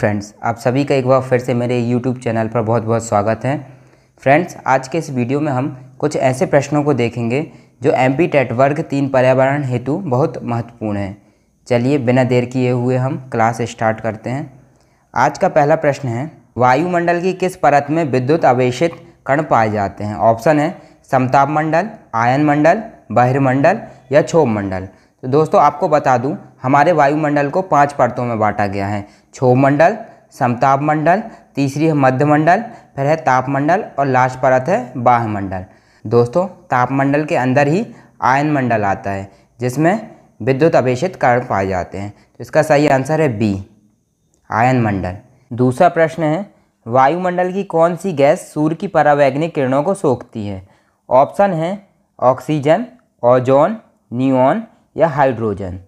friends आप सभी का एक बार फिर से मेरे यूट्यूब चैनल पर बहुत बहुत स्वागत है फ्रेंड्स आज के इस वीडियो में हम कुछ ऐसे प्रश्नों को देखेंगे जो एम पी टेट वर्ग तीन पर्यावरण हेतु बहुत महत्वपूर्ण है चलिए बिना देर किए हुए हम क्लास स्टार्ट करते हैं आज का पहला प्रश्न है वायुमंडल की किस परत में विद्युत आवेशित कण पाए जाते हैं ऑप्शन है समताप मंडल आयन मंडल बहिर्मंडल या क्षोभ मंडल तो दोस्तों आपको बता दूं हमारे वायुमंडल को पांच परतों में बांटा गया है क्षोभ मंडल समताप मंडल तीसरी है मध्यमंडल फिर है तापमंडल और लास्ट परत है बाह मंडल दोस्तों तापमंडल के अंदर ही आयन मंडल आता है जिसमें विद्युत अपेक्षित कारण पाए जाते हैं तो इसका सही आंसर है बी आयन मंडल दूसरा प्रश्न है वायुमंडल की कौन सी गैस सूर्य की परावैज्ञानिक किरणों को सोखती है ऑप्शन है ऑक्सीजन ओजोन न्यूऑन या हाइड्रोजन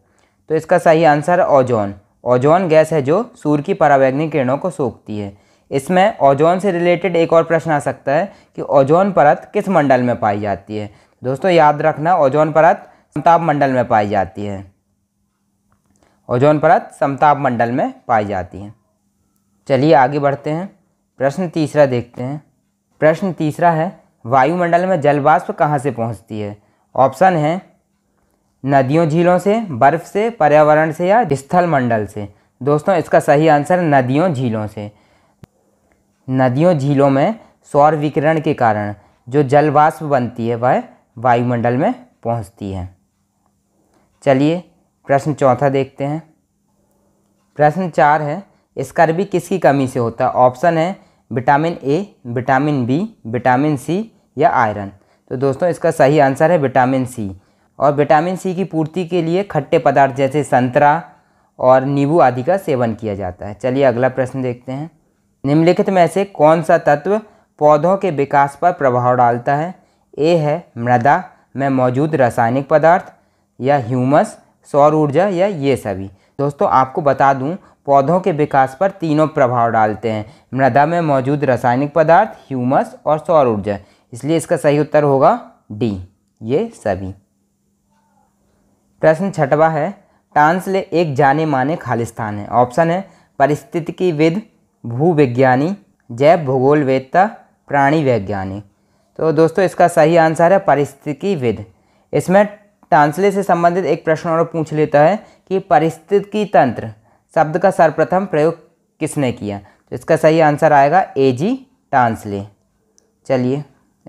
तो इसका सही आंसर है ओजोन ओजोन गैस है जो सूर्य की परावैग्निक किरणों को सोखती है इसमें ओजोन से रिलेटेड एक और प्रश्न आ सकता है कि ओजोन परत किस मंडल में पाई जाती है दोस्तों याद रखना ओजोन परत समताप मंडल में पाई जाती है ओजोन परत समताप मंडल में पाई जाती है चलिए आगे बढ़ते हैं प्रश्न तीसरा देखते हैं प्रश्न तीसरा है वायुमंडल में जलवाष्प कहाँ से पहुँचती है ऑप्शन है नदियों झीलों से बर्फ़ से पर्यावरण से या स्थल मंडल से दोस्तों इसका सही आंसर नदियों झीलों से नदियों झीलों में सौर विकिरण के कारण जो जल वाष्प बनती है वह वायुमंडल में पहुंचती है चलिए प्रश्न चौथा देखते हैं प्रश्न चार है स्कर्वी किसकी कमी से होता है ऑप्शन है vitamin A vitamin B vitamin C या आयरन तो दोस्तों इसका सही आंसर है विटामिन सी और विटामिन सी की पूर्ति के लिए खट्टे पदार्थ जैसे संतरा और नींबू आदि का सेवन किया जाता है चलिए अगला प्रश्न देखते हैं निम्नलिखित में से कौन सा तत्व पौधों के विकास पर प्रभाव डालता है ए है मृदा में मौजूद रासायनिक पदार्थ या ह्यूमस सौर ऊर्जा या ये सभी दोस्तों आपको बता दूं पौधों के विकास पर तीनों प्रभाव डालते हैं मृदा में मौजूद रासायनिक पदार्थ ह्यूमस और सौर ऊर्जा इसलिए इसका सही उत्तर होगा डी ये सभी प्रश्न छठवा है टांसले एक जाने माने खालिस्तान है ऑप्शन है परिस्थितिकी विद भूविज्ञानी जैव भूगोलवेदता प्राणी वैज्ञानिक तो दोस्तों इसका सही आंसर है परिस्थितिकी विद इसमें टांसले से संबंधित एक प्रश्न और पूछ लेता है कि परिस्थितिकी तंत्र शब्द का सर्वप्रथम प्रयोग किसने किया तो इसका सही आंसर आएगा ए जी टांसले चलिए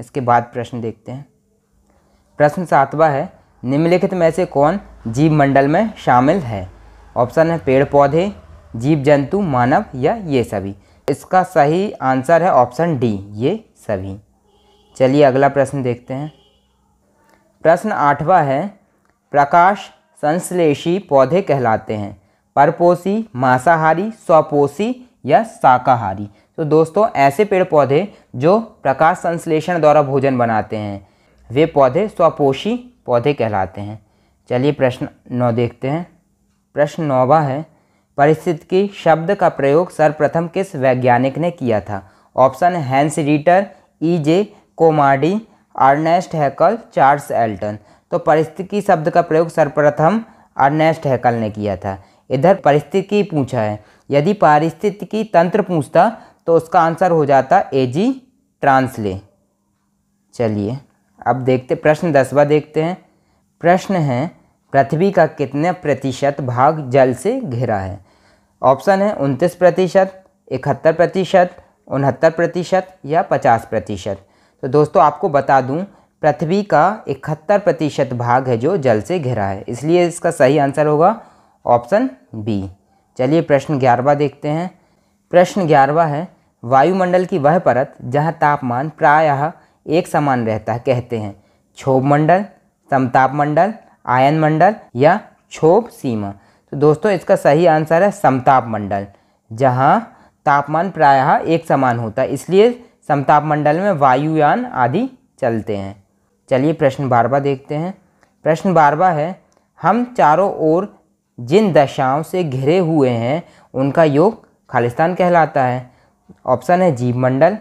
इसके बाद प्रश्न देखते हैं प्रश्न सातवा है निम्नलिखित में से कौन जीव मंडल में शामिल है ऑप्शन है पेड़ पौधे जीव जंतु मानव या ये सभी इसका सही आंसर है ऑप्शन डी ये सभी चलिए अगला प्रश्न देखते हैं प्रश्न आठवां है प्रकाश संश्लेषी पौधे कहलाते हैं परपोषी मांसाहारी स्वपोषी या शाकाहारी तो दोस्तों ऐसे पेड़ पौधे जो प्रकाश संश्लेषण द्वारा भोजन बनाते हैं वे पौधे स्वपोषी पौधे कहलाते हैं चलिए प्रश्न नौ देखते हैं प्रश्न नौवा है परिस्थितिकी शब्द का प्रयोग सर्वप्रथम किस वैज्ञानिक ने किया था option Hans Reiter E J कोमाडी अर्नेस्ट हैकल चार्ल्स एल्टन तो परिस्थितिकी शब्द का प्रयोग सर्वप्रथम अर्नेस्ट हैकल ने किया था इधर परिस्थितिकी पूछा है यदि पारिस्थितिकी तंत्र पूछता तो उसका आंसर हो जाता ए जी ट्रांसले चलिए अब देखते प्रश्न दसवा देखते हैं प्रश्न है पृथ्वी का कितने प्रतिशत भाग जल से घिरा है ऑप्शन है उनतीस प्रतिशत इकहत्तर प्रतिशत उनहत्तर प्रतिशत या पचास प्रतिशत तो दोस्तों आपको बता दूं पृथ्वी का इकहत्तर प्रतिशत भाग है जो जल से घिरा है इसलिए इसका सही आंसर होगा ऑप्शन बी चलिए प्रश्न ग्यारहवा देखते हैं प्रश्न ग्यारहवा है वायुमंडल की वह परत जहाँ तापमान प्रायः एक समान रहता है कहते हैं क्षोभ मंडल समताप मंडल आयन मंडल या क्षोभ सीमा तो दोस्तों इसका सही आंसर है समताप मंडल जहाँ तापमान प्रायः एक समान होता है इसलिए समताप मंडल में वायुयान आदि चलते हैं चलिए प्रश्न बारवा देखते हैं प्रश्न बारवा है हम चारों ओर जिन दशाओं से घिरे हुए हैं उनका योग खालिस्तान कहलाता है ऑप्शन है जीवमंडल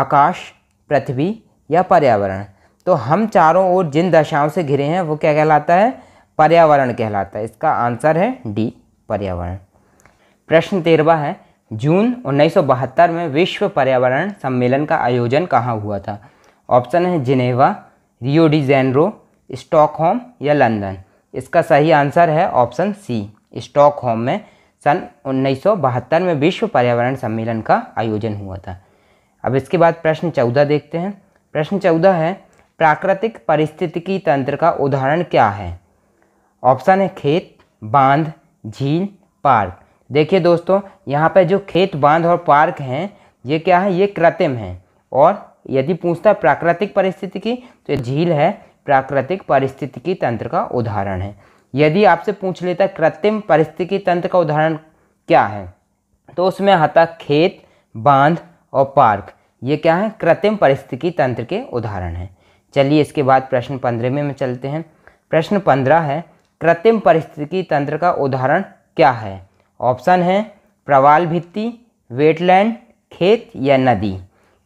आकाश पृथ्वी या पर्यावरण तो हम चारों ओर जिन दशाओं से घिरे हैं वो क्या कहलाता है पर्यावरण कहलाता है इसका आंसर है डी पर्यावरण प्रश्न तेरवा है जून उन्नीस में विश्व पर्यावरण सम्मेलन का आयोजन कहाँ हुआ था ऑप्शन है Geneva Rio de Janeiro Stockholm या लंदन इसका सही आंसर है ऑप्शन सी स्टॉकहोम में सन उन्नीस में विश्व पर्यावरण सम्मेलन का आयोजन हुआ था अब इसके बाद प्रश्न चौदह देखते हैं प्रश्न चौदह है प्राकृतिक पारिस्थितिकी तंत्र का उदाहरण क्या है ऑप्शन है खेत बांध झील पार्क देखिए दोस्तों यहाँ पर जो खेत बांध और पार्क हैं ये क्या है ये कृत्रिम है और यदि पूछता है प्राकृतिक परिस्थितिकी तो झील है प्राकृतिक पारिस्थितिकी तंत्र का उदाहरण है यदि आपसे पूछ लेता कृत्रिम पारिस्थितिकी तंत्र का उदाहरण क्या है तो उसमें आता खेत बांध और पार्क ये क्या है कृत्रिम परिस्थितिकी तंत्र के उदाहरण हैं चलिए इसके बाद प्रश्न पंद्रह में चलते हैं प्रश्न पंद्रह है कृत्रिम परिस्थितिकी तंत्र का उदाहरण क्या है ऑप्शन है प्रवाल भित्ति वेटलैंड खेत या नदी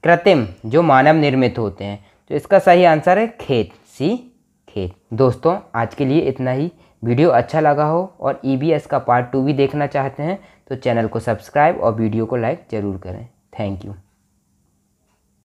कृत्रिम जो मानव निर्मित होते हैं तो इसका सही आंसर है खेत सी खेत दोस्तों आज के लिए इतना ही वीडियो अच्छा लगा हो और ई e का पार्ट टू भी देखना चाहते हैं तो चैनल को सब्सक्राइब और वीडियो को लाइक ज़रूर करें थैंक यू